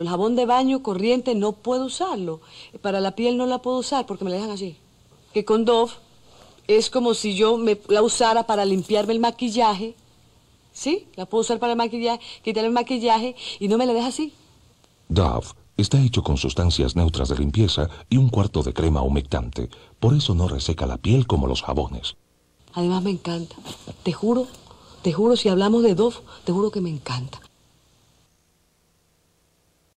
El jabón de baño corriente no puedo usarlo. Para la piel no la puedo usar porque me la dejan así. Que con Dove es como si yo me la usara para limpiarme el maquillaje. ¿Sí? La puedo usar para el maquillaje, quitar el maquillaje y no me la deja así. Dove está hecho con sustancias neutras de limpieza y un cuarto de crema humectante. Por eso no reseca la piel como los jabones. Además me encanta. Te juro, te juro, si hablamos de Dove, te juro que me encanta.